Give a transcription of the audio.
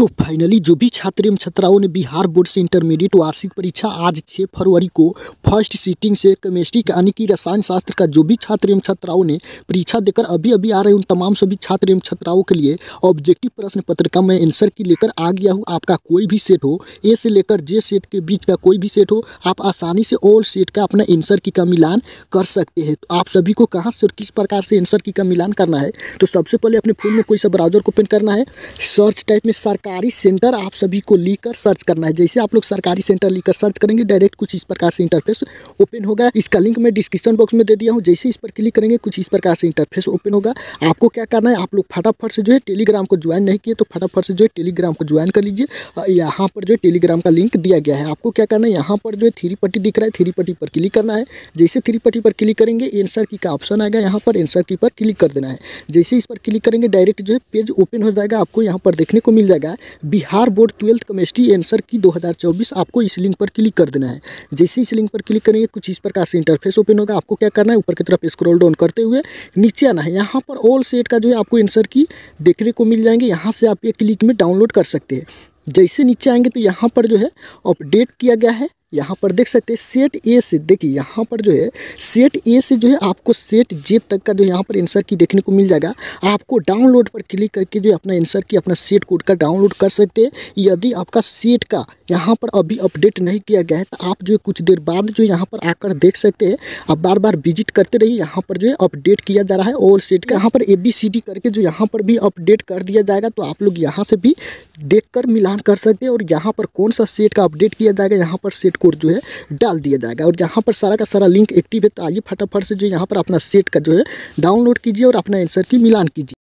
तो फाइनली जो भी छात्र एवं छात्राओं ने बिहार बोर्ड से इंटरमीडिएट वार्षिक परीक्षा आज 6 फरवरी को फर्स्ट सीटिंग से केमिस्ट्री का यानी कि रसायन शास्त्र का जो भी छात्र एवं छात्राओं ने परीक्षा देकर अभी अभी आ रहे उन तमाम सभी छात्र एवं छात्राओं के लिए ऑब्जेक्टिव प्रश्न पत्र का मैं आंसर की लेकर आ गया हूँ आपका कोई भी सेट हो ए से लेकर जे सेट के बीच का कोई भी सेट हो आप आसानी से ऑल सेट का अपना आंसर की का मिलान कर सकते हैं तो आप सभी को कहाँ से और किस प्रकार से आंसर की का मिलान करना है तो सबसे पहले अपने फोन में कोई सा ब्राउजर को ओपन करना है सर्च टाइप में सरकार सरकारी सेंटर आप सभी को लिखकर सर्च करना है जैसे आप लोग सरकारी सेंटर लिखकर सर्च करेंगे डायरेक्ट कुछ इस प्रकार से इंटरफेस ओपन होगा इसका लिंक मैं डिस्क्रिप्शन बॉक्स में दे दिया हूँ जैसे इस पर क्लिक करेंगे कुछ इस प्रकार से इंटरफेस ओपन होगा आपको क्या करना है आप लोग फटाफट से जो है टेलीग्राम को ज्वाइन नहीं किए तो फटाफट से जो है टेलीग्राम को ज्वाइन कर लीजिए यहाँ पर जो है टेलीग्राम का लिंक दिया गया है आपको क्या करना है यहाँ पर जो है थ्री पट्टी दिख रहा है थ्री पट्टी पर क्लिक करना है जैसे थ्री पट्टी पर क्लिक करेंगे एंसर की का ऑप्शन आएगा यहाँ पर एंसर की पर क्लिक कर देना है जैसे इस पर क्लिक करेंगे डायरेक्ट जो है पेज ओपन हो जाएगा आपको यहाँ पर देखने को मिल जाएगा आएगा Bihar board twelfth chemistry answer key 2024 आपको इस लिंक पर क्लिक कर देना है जैसे इस लिंक पर क्लिक करेंगे कुछ इस प्रकार से इंटरफेस ओपन होगा आपको क्या करना है ऊपर की तरफ स्क्रॉल डाउन करते हुए नीचे आना है यहाँ पर ऑल सेट का जो है आपको आंसर की देखने को मिल जाएंगे यहाँ से आप एक क्लिक में डाउनलोड कर सकते हैं जैसे नीचे आएंगे तो यहाँ पर जो है अपडेट किया गया है यहाँ पर देख सकते हैं सेट ए से देखिए यहाँ पर जो है सेट ए से जो है आपको सेट जे तक का जो यहाँ पर इंसर की देखने को मिल जाएगा आपको डाउनलोड पर क्लिक करके जो अपना इंसर की अपना सेट कोड का डाउनलोड कर सकते हैं यदि आपका सेट का यहाँ पर अभी अपडेट नहीं किया गया है तो आप जो है कुछ देर बाद जो यहाँ पर आकर देख सकते हैं आप बार बार विजिट करते रहिए यहाँ पर जो है अपडेट किया जा रहा है और सेट का यहाँ पर ए बी सी डी करके जो यहाँ पर भी अपडेट कर दिया जाएगा तो आप लोग यहाँ से भी देख मिलान कर सकते हैं और यहाँ पर कौन सा सेट का अपडेट किया जाएगा यहाँ पर सेट कोड जो है डाल दिया जाएगा और यहाँ पर सारा का सारा लिंक एक्टिव है तो आइए फटाफट से जो यहाँ पर अपना सेट का जो है डाउनलोड कीजिए और अपना आंसर की मिलान कीजिए